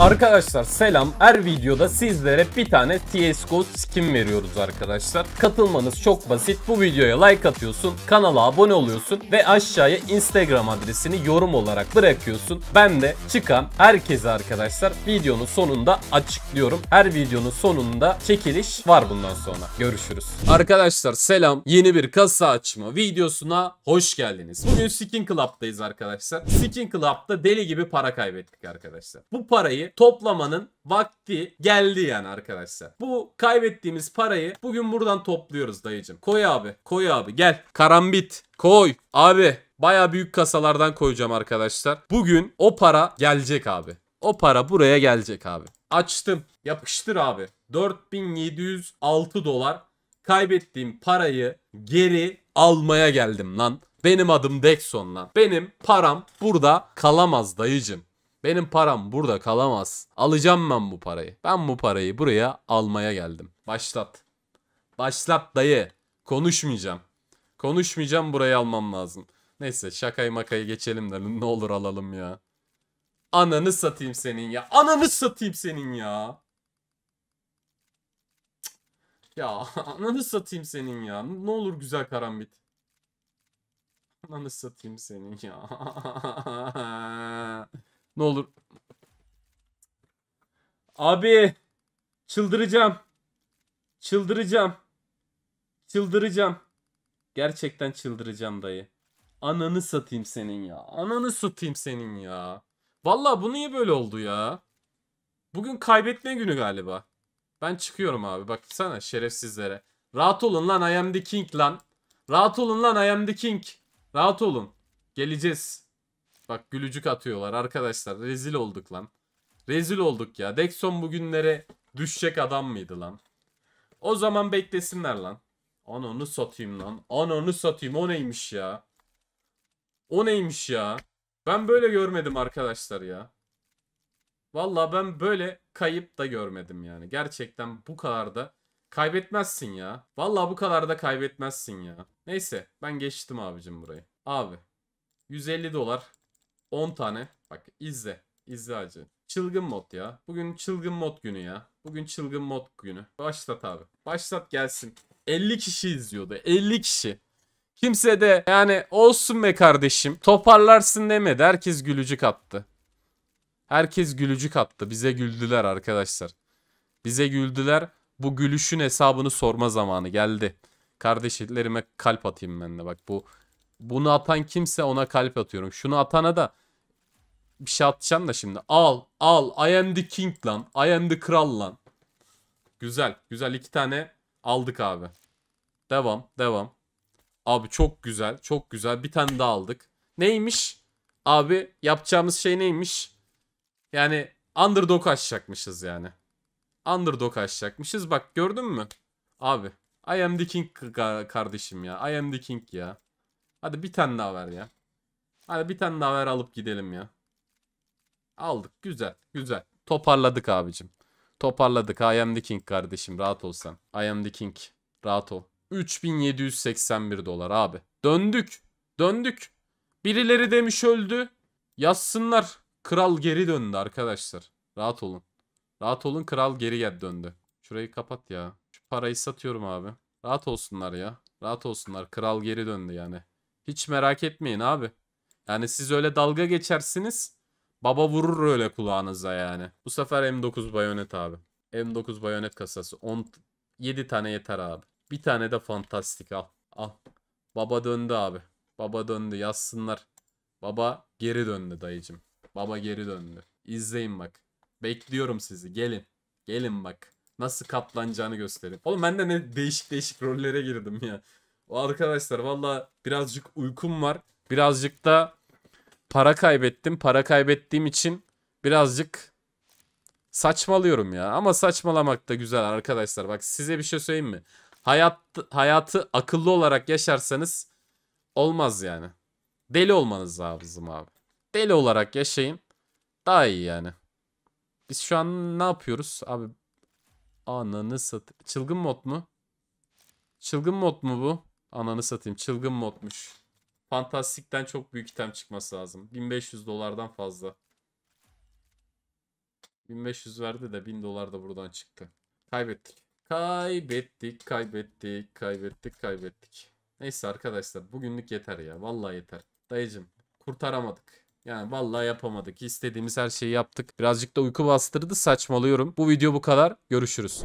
Arkadaşlar selam. Her videoda sizlere bir tane CSGO skin veriyoruz arkadaşlar. Katılmanız çok basit. Bu videoya like atıyorsun, kanala abone oluyorsun ve aşağıya Instagram adresini yorum olarak bırakıyorsun. Ben de çıkan herkese arkadaşlar videonun sonunda açıklıyorum. Her videonun sonunda çekiliş var bundan sonra. Görüşürüz. Arkadaşlar selam. Yeni bir kasa açma videosuna hoş geldiniz. Bugün Skin Club'dayız arkadaşlar. Skin Club'da deli gibi para kaybettik arkadaşlar. Bu parayı toplamanın vakti geldi yani arkadaşlar. Bu kaybettiğimiz parayı bugün buradan topluyoruz dayıcım. Koy abi, koy abi gel. Karambit koy abi. Baya büyük kasalardan koyacağım arkadaşlar. Bugün o para gelecek abi. O para buraya gelecek abi. Açtım. Yapıştır abi. 4706 dolar kaybettiğim parayı geri almaya geldim lan. Benim adım Dexon lan. Benim param burada kalamaz dayıcım. Benim param burada kalamaz. Alacağım ben bu parayı. Ben bu parayı buraya almaya geldim. Başlat. Başlat dayı. Konuşmayacağım. Konuşmayacağım burayı almam lazım. Neyse şakayı makayı geçelim de ne olur alalım ya. Ananı satayım senin ya. Ananı satayım senin ya. Ya ananı satayım senin ya. Ne olur güzel karambit. Ananı satayım senin ya. Ne olur. Abi çıldıracağım. Çıldıracağım. Çıldıracağım. Gerçekten çıldıracağım dayı. Ananı satayım senin ya. Ananı satayım senin ya. Valla bu niye böyle oldu ya? Bugün kaybetme günü galiba. Ben çıkıyorum abi. bak sana şerefsizlere. Rahat olun lan I am the king lan. Rahat olun lan I am the king. Rahat olun. Geleceğiz. Bak gülücük atıyorlar arkadaşlar. Rezil olduk lan. Rezil olduk ya. Dexon bugünlere düşecek adam mıydı lan? O zaman beklesinler lan. An onu satayım lan. An onu satayım. O neymiş ya? O neymiş ya? Ben böyle görmedim arkadaşlar ya. Valla ben böyle kayıp da görmedim yani. Gerçekten bu kadar da kaybetmezsin ya. Valla bu kadar da kaybetmezsin ya. Neyse ben geçtim abicim burayı. Abi 150 dolar 10 tane. Bak izle. İzle acı. Çılgın mod ya. Bugün çılgın mod günü ya. Bugün çılgın mod günü. Başlat abi. Başlat gelsin. 50 kişi izliyordu. 50 kişi. Kimse de yani olsun be kardeşim toparlarsın demedi. Herkes gülücük attı. Herkes gülücük attı. Bize güldüler arkadaşlar. Bize güldüler. Bu gülüşün hesabını sorma zamanı geldi. Kardeşlerime kalp atayım ben de. Bak bu bunu atan kimse ona kalp atıyorum. Şunu atana da bir şey atacağım da şimdi. Al al I am the king lan. I am the kral lan. Güzel güzel iki tane aldık abi. Devam devam. Abi çok güzel çok güzel bir tane daha aldık. Neymiş? Abi yapacağımız şey neymiş? Yani underdog açacakmışız yani. Underdog açacakmışız. Bak gördün mü? Abi I am the king kardeşim ya. I am the king ya. Hadi bir tane daha ver ya. Hadi bir tane daha ver alıp gidelim ya. Aldık. Güzel. Güzel. Toparladık abicim. Toparladık. I am the king kardeşim. Rahat ol sen. I am the king. Rahat ol. 3781 dolar abi. Döndük. Döndük. Birileri demiş öldü. Yazsınlar. Kral geri döndü arkadaşlar. Rahat olun. Rahat olun kral geri gel döndü. Şurayı kapat ya. Şu parayı satıyorum abi. Rahat olsunlar ya. Rahat olsunlar. Kral geri döndü yani. Hiç merak etmeyin abi. Yani siz öyle dalga geçersiniz. Baba vurur öyle kulağınıza yani. Bu sefer M9 bayonet abi. M9 bayonet kasası. 10, 7 tane yeter abi. Bir tane de fantastik al. Al. Baba döndü abi. Baba döndü yazsınlar. Baba geri döndü dayıcım. Baba geri döndü. İzleyin bak. Bekliyorum sizi. Gelin. Gelin bak. Nasıl katlanacağını göstereyim. Oğlum ben de ne değişik değişik rollere girdim ya. O arkadaşlar valla birazcık uykum var. Birazcık da para kaybettim. Para kaybettiğim için birazcık saçmalıyorum ya. Ama saçmalamak da güzel arkadaşlar. Bak size bir şey söyleyeyim mi? Hayat, hayatı akıllı olarak yaşarsanız olmaz yani. Deli olmanız lazım abi. Deli olarak yaşayın. Daha iyi yani. Biz şu an ne yapıyoruz? Abi ananı sat. Çılgın mod mu? Çılgın mod mu bu? Ananı satayım. Çılgın modmuş. Fantastikten çok büyük item çıkması lazım. 1500 dolardan fazla. 1500 verdi de 1000 dolar da buradan çıktı. Kaybettik. Kaybettik, kaybettik, kaybettik, kaybettik. Neyse arkadaşlar bugünlük yeter ya. Vallahi yeter. Dayıcım kurtaramadık. Yani vallahi yapamadık. İstediğimiz her şeyi yaptık. Birazcık da uyku bastırdı. Saçmalıyorum. Bu video bu kadar. Görüşürüz.